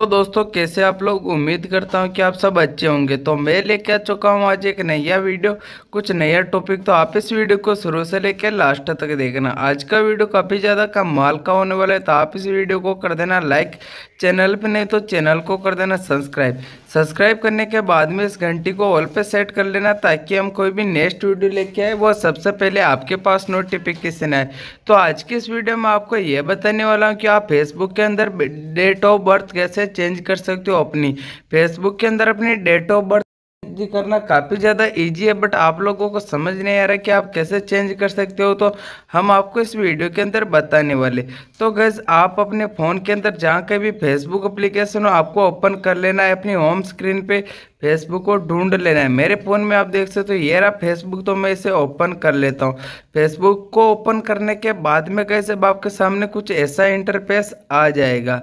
तो दोस्तों कैसे आप लोग उम्मीद करता हूँ कि आप सब अच्छे होंगे तो मैं लेके आ चुका हूँ आज एक नया वीडियो कुछ नया टॉपिक तो आप इस वीडियो को शुरू से लेकर लास्ट तक देखना आज का वीडियो काफ़ी ज़्यादा कमाल का होने वाला है तो आप इस वीडियो को कर देना लाइक चैनल पर नहीं तो चैनल को कर देना सब्सक्राइब सब्सक्राइब करने के बाद में इस घंटी को ऑल पर सेट कर लेना ताकि हम कोई भी नेक्स्ट वीडियो लेके आए वो सबसे पहले आपके पास नोटिफिकेशन आए तो आज की इस वीडियो में आपको ये बताने वाला हूँ कि आप फेसबुक के अंदर डेट ऑफ बर्थ कैसे से चेंज कर सकते हो अपनी फेसबुक के अंदर अपनी डेट ऑफ बर्थ चेंज करना काफ़ी ज़्यादा इजी है बट आप लोगों को समझ नहीं आ रहा कि आप कैसे चेंज कर सकते हो तो हम आपको इस वीडियो के अंदर बताने वाले तो गैस आप अपने फ़ोन के अंदर जहाँ का भी फेसबुक अप्लीकेशन हो आपको ओपन कर लेना है अपनी होम स्क्रीन पे फेसबुक को ढूंढ लेना है मेरे फ़ोन में आप देख सकते हो तो ये रहा फेसबुक तो मैं इसे ओपन कर लेता हूँ फेसबुक को ओपन करने के बाद में गैस अब आपके सामने कुछ ऐसा इंटरफेस आ जाएगा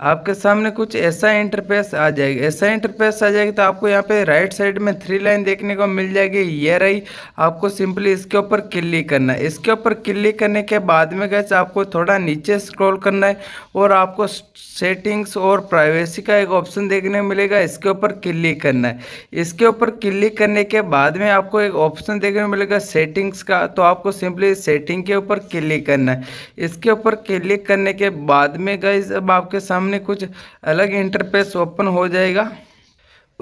आपके सामने कुछ ऐसा इंटरफेस आ जाएगा ऐसा इंटरफेस आ जाएगा तो आपको यहाँ पे राइट साइड में थ्री लाइन देखने को मिल जाएगी ये रही आपको सिंपली इसके ऊपर क्लिक करना है इसके ऊपर क्लिक करने के बाद में गए आपको थोड़ा नीचे स्क्रॉल करना है और आपको सेटिंग्स और प्राइवेसी का एक ऑप्शन देखने को मिलेगा इसके ऊपर क्लिक करना है इसके ऊपर क्लिक करने के बाद में आपको एक ऑप्शन देखने को मिलेगा सेटिंग्स का तो आपको सिंपली सेटिंग के ऊपर क्लिक करना है इसके ऊपर क्लिक करने के बाद में गए अब आपके सामने सामने कुछ अलग इंटरफेस ओपन हो जाएगा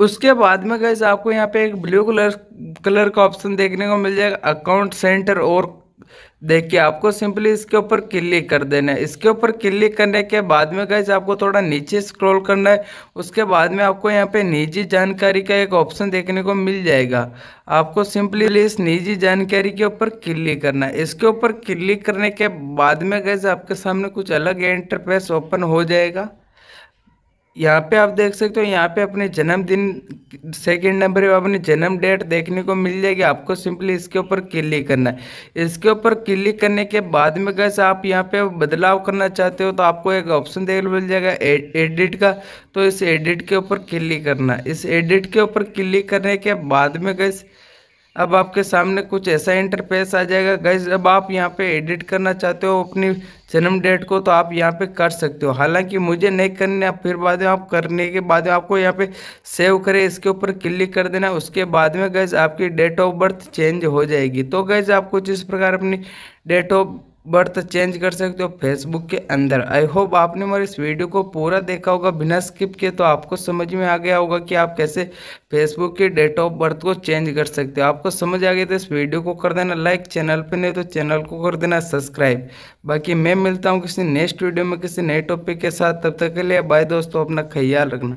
उसके बाद में गैस आपको यहाँ पे एक ब्लू कलर कलर का ऑप्शन देखने को मिल जाएगा अकाउंट सेंटर और देखिए आपको सिंपली इसके ऊपर क्लिक कर देना है इसके ऊपर क्लिक करने के बाद में गए आपको थोड़ा नीचे स्क्रॉल करना है उसके बाद में आपको यहाँ पे निजी जानकारी का एक ऑप्शन देखने को मिल जाएगा आपको सिंपली इस निजी जानकारी के ऊपर क्लिक करना है इसके ऊपर क्लिक करने के बाद में गए आपके सामने कुछ अलग इंटरफेस ओपन हो जाएगा यहाँ पे आप देख सकते हो यहाँ पे अपने जन्मदिन सेकंड नंबर पे अपनी जन्म डेट देखने को मिल जाएगी आपको सिंपली इसके ऊपर क्लिक करना है इसके ऊपर क्लिक करने के बाद में कैसे आप यहाँ पे बदलाव करना चाहते हो तो आपको एक ऑप्शन देखने मिल जाएगा ए, एडिट का तो इस एडिट के ऊपर क्लिक करना इस एडिट के ऊपर क्लिक करने के बाद में कैसे अब आपके सामने कुछ ऐसा इंटरफेस आ जाएगा गैस अब आप यहाँ पे एडिट करना चाहते हो अपनी जन्म डेट को तो आप यहाँ पे कर सकते हो हालांकि मुझे नहीं करने आप फिर बाद में आप करने के बाद में आपको यहाँ पे सेव करें इसके ऊपर क्लिक कर देना उसके बाद में गैस आपकी डेट ऑफ बर्थ चेंज हो जाएगी तो गैस आप कुछ इस प्रकार अपनी डेट ऑफ बर्थ चेंज कर सकते हो फेसबुक के अंदर आई होप आपने हमारे इस वीडियो को पूरा देखा होगा बिना स्किप किए तो आपको समझ में आ गया होगा कि आप कैसे फेसबुक के डेट ऑफ बर्थ को चेंज कर सकते हो आपको समझ आ गया तो इस वीडियो को कर देना लाइक चैनल पर नहीं तो चैनल को कर देना सब्सक्राइब बाकी मैं मिलता हूँ किसी नेक्स्ट वीडियो में किसी नए टॉपिक के साथ तब तक के लिए बाय दोस्तों अपना ख्याल रखना